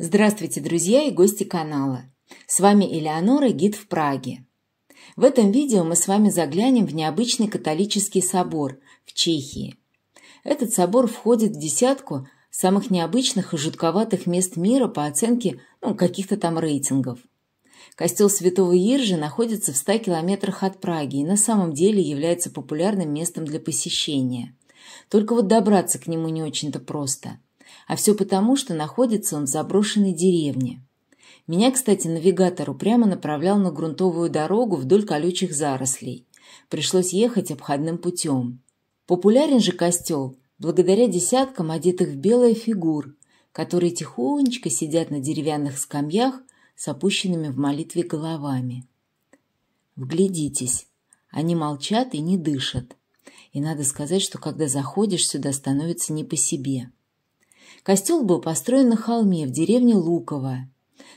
Здравствуйте, друзья и гости канала! С вами Элеонора, гид в Праге. В этом видео мы с вами заглянем в необычный католический собор в Чехии. Этот собор входит в десятку самых необычных и жутковатых мест мира по оценке ну, каких-то там рейтингов. Костел Святого Иржи находится в 100 километрах от Праги и на самом деле является популярным местом для посещения. Только вот добраться к нему не очень-то просто – а все потому, что находится он в заброшенной деревне. Меня, кстати, навигатор упрямо направлял на грунтовую дорогу вдоль колючих зарослей. Пришлось ехать обходным путем. Популярен же костел благодаря десяткам одетых в белое фигур, которые тихонечко сидят на деревянных скамьях с опущенными в молитве головами. Вглядитесь. Они молчат и не дышат. И надо сказать, что когда заходишь сюда, становится не по себе. Костел был построен на холме в деревне Луково.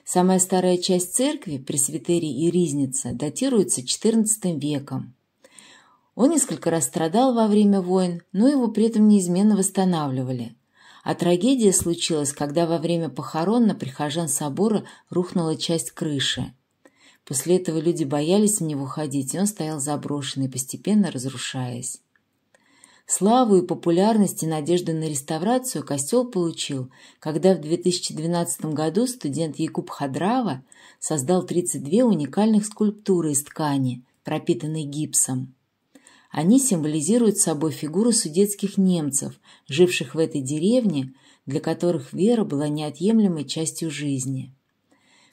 Самая старая часть церкви, пресвитерий и ризница, датируется XIV веком. Он несколько раз страдал во время войн, но его при этом неизменно восстанавливали. А трагедия случилась, когда во время похорон на прихожан собора рухнула часть крыши. После этого люди боялись в него ходить, и он стоял заброшенный, постепенно разрушаясь. Славу и популярность и надежды на реставрацию костел получил, когда в 2012 году студент Якуб Хадрава создал 32 уникальных скульптуры из ткани, пропитанной гипсом. Они символизируют собой фигуры судетских немцев, живших в этой деревне, для которых вера была неотъемлемой частью жизни.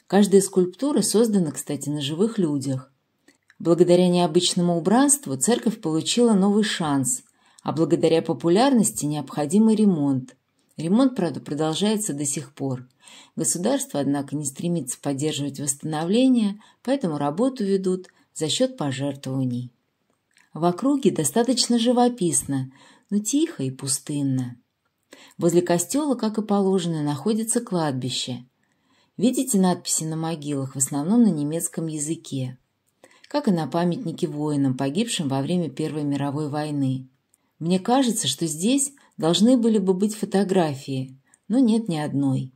Каждая скульптура создана, кстати, на живых людях. Благодаря необычному убранству церковь получила новый шанс а благодаря популярности необходимый ремонт. Ремонт, правда, продолжается до сих пор. Государство, однако, не стремится поддерживать восстановление, поэтому работу ведут за счет пожертвований. В округе достаточно живописно, но тихо и пустынно. Возле костела, как и положено, находится кладбище. Видите надписи на могилах, в основном на немецком языке, как и на памятнике воинам, погибшим во время Первой мировой войны. Мне кажется, что здесь должны были бы быть фотографии, но нет ни одной.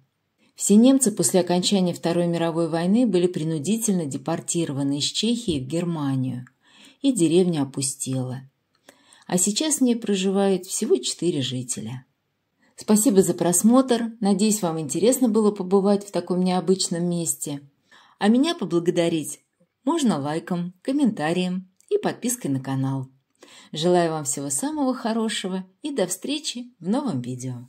Все немцы после окончания Второй мировой войны были принудительно депортированы из Чехии в Германию, и деревня опустела. А сейчас в ней проживает всего четыре жителя. Спасибо за просмотр. Надеюсь, вам интересно было побывать в таком необычном месте. А меня поблагодарить можно лайком, комментарием и подпиской на канал. Желаю вам всего самого хорошего и до встречи в новом видео.